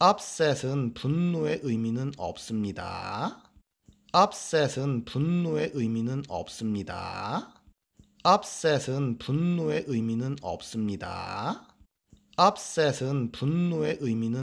upset은 분노의 의미는 없습니다. upset은 분노의 의미는 없습니다. upset은 분노의 의미는 없습니다. upset은 분노의 의미는